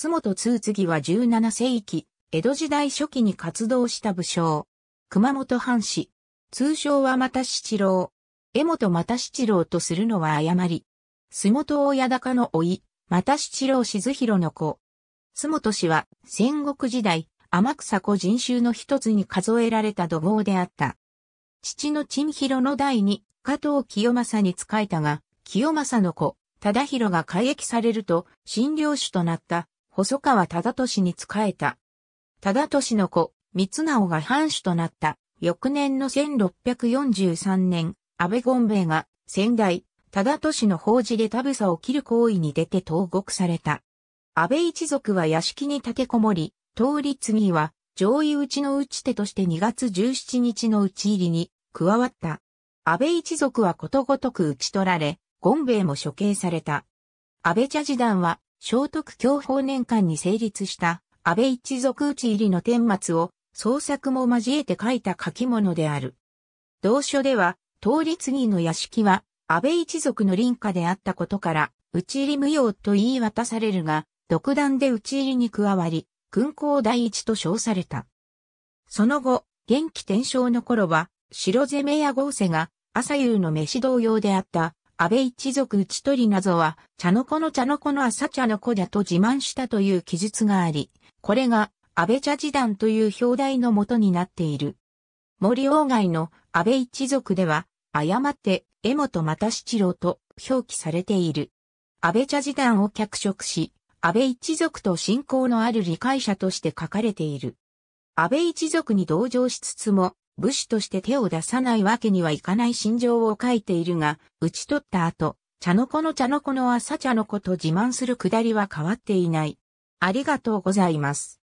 洲本通次は17世紀、江戸時代初期に活動した武将。熊本藩士。通称は又七郎。江本又七郎とするのは誤り。洲本親高のい、又七郎静弘の子。洲本氏は戦国時代、天草古人衆の一つに数えられた土豪であった。父の陳弘の代に加藤清正に仕えたが、清正の子、忠弘が改役されると、診療主となった細川忠俊に仕えた。忠俊の子、三直が藩主となった。翌年の1643年、安倍権兵衛が仙台、忠俊の法事で田草を切る行為に出て投獄された。安倍一族は屋敷に立てこもり、通り次は上位打ちの打ち手として2月17日の打ち入りに加わった。安倍一族はことごとく打ち取られ、権兵衛も処刑された。安倍茶事団は聖徳教法年間に成立した安倍一族内入りの顛末を創作も交えて書いた書き物である。同書では、通り次の屋敷は安倍一族の臨家であったことから、打ち入り無用と言い渡されるが、独断で打ち入りに加わり、軍港第一と称された。その後、元気転生の頃は、白攻めや豪勢が、朝夕の飯同様であった、安倍一族討ち取り謎は、茶の子の茶の子の朝茶の子だと自慢したという記述があり、これが安倍茶事団という表題のもとになっている。森鴎外の安倍一族では、誤って江本又七郎と表記されている。安倍茶事団を脚色し、安倍一族と信仰のある理解者として書かれている。安倍一族に同情しつつも、武士として手を出さないわけにはいかない心情を書いているが、打ち取った後、茶の子の茶の子の朝茶の子と自慢するくだりは変わっていない。ありがとうございます。